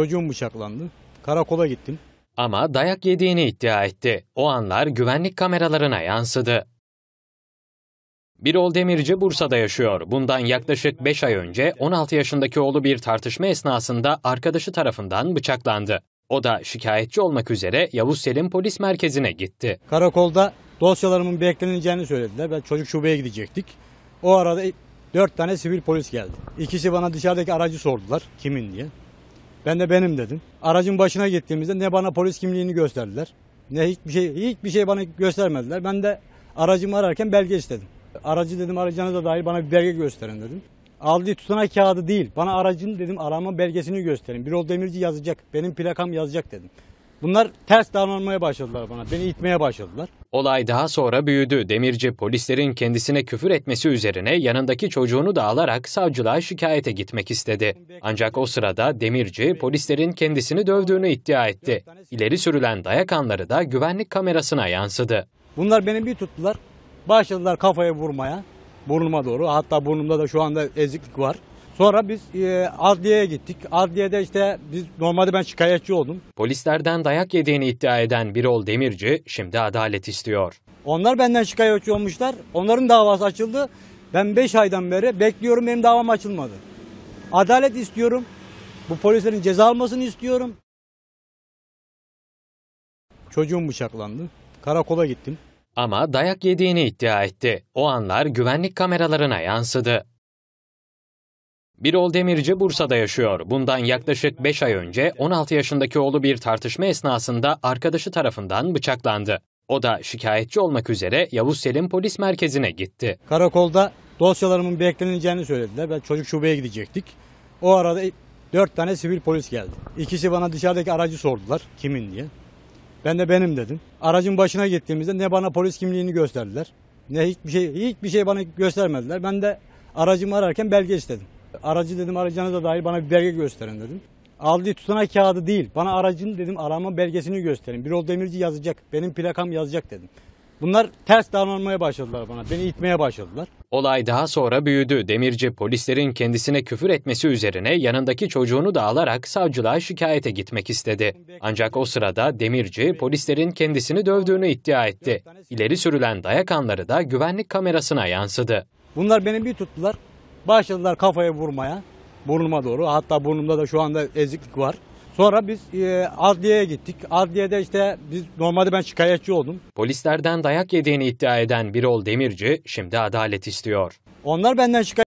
Çocuğum bıçaklandı. Karakola gittim. Ama dayak yediğini iddia etti. O anlar güvenlik kameralarına yansıdı. Birol Demirci Bursa'da yaşıyor. Bundan yaklaşık 5 ay önce 16 yaşındaki oğlu bir tartışma esnasında arkadaşı tarafından bıçaklandı. O da şikayetçi olmak üzere Yavuz Selim Polis Merkezi'ne gitti. Karakolda dosyalarımın beklenileceğini söylediler. Ben çocuk şubeye gidecektik. O arada 4 tane sivil polis geldi. İkisi bana dışarıdaki aracı sordular kimin diye. Ben de benim dedim. Aracın başına gittiğimizde ne bana polis kimliğini gösterdiler. Ne hiçbir şey hiçbir şey bana göstermediler. Ben de aracımı ararken belge istedim. Aracı dedim aracına da dair bana bir belge gösterin dedim. Aldığı tutanak kağıdı değil. Bana aracın dedim arama belgesini gösterin. Birol Demirci yazacak. Benim plakam yazacak dedim. Bunlar ters davranmaya başladılar bana. Beni itmeye başladılar. Olay daha sonra büyüdü. Demirci polislerin kendisine küfür etmesi üzerine yanındaki çocuğunu da alarak savcılığa şikayete gitmek istedi. Ancak o sırada Demirci polislerin kendisini dövdüğünü iddia etti. İleri sürülen dayak anları da güvenlik kamerasına yansıdı. Bunlar beni bir tuttular. Başladılar kafaya vurmaya. Burnuma doğru. Hatta burnumda da şu anda eziklik var. Sonra biz e, adliyeye gittik. Adliyede işte biz normalde ben şikayetçi oldum. Polislerden dayak yediğini iddia eden Birol Demirci şimdi adalet istiyor. Onlar benden şikayetçi olmuşlar. Onların davası açıldı. Ben 5 aydan beri bekliyorum benim davam açılmadı. Adalet istiyorum. Bu polislerin ceza almasını istiyorum. Çocuğum bıçaklandı. Karakola gittim. Ama dayak yediğini iddia etti. O anlar güvenlik kameralarına yansıdı. Birol Demirci Bursa'da yaşıyor. Bundan yaklaşık 5 ay önce 16 yaşındaki oğlu bir tartışma esnasında arkadaşı tarafından bıçaklandı. O da şikayetçi olmak üzere Yavuz Selim polis merkezine gitti. Karakolda dosyalarımın beklenileceğini söylediler. Ben çocuk şubeye gidecektik. O arada 4 tane sivil polis geldi. İkisi bana dışarıdaki aracı sordular kimin diye. Ben de benim dedim. Aracın başına gittiğimizde ne bana polis kimliğini gösterdiler ne hiçbir şey hiçbir şey bana göstermediler. Ben de aracımı ararken belge istedim. Aracı dedim aracınıza dair bana bir belge gösterin dedim. Aldığı tutanak kağıdı değil. Bana aracın dedim arama belgesini gösterin. bir Birol Demirci yazacak. Benim plakam yazacak dedim. Bunlar ters davranmaya başladılar bana. Beni itmeye başladılar. Olay daha sonra büyüdü. Demirci polislerin kendisine küfür etmesi üzerine yanındaki çocuğunu da alarak savcılığa şikayete gitmek istedi. Ancak o sırada Demirci polislerin kendisini dövdüğünü iddia etti. İleri sürülen dayak anları da güvenlik kamerasına yansıdı. Bunlar beni bir tuttular. Başladılar kafaya vurmaya. Burnuma doğru. Hatta burnumda da şu anda eziklik var. Sonra biz e, adliyeye gittik. Adliyede işte biz normalde ben şikayetçi oldum. Polislerden dayak yediğini iddia eden Birol Demirci şimdi adalet istiyor. Onlar benden şikayet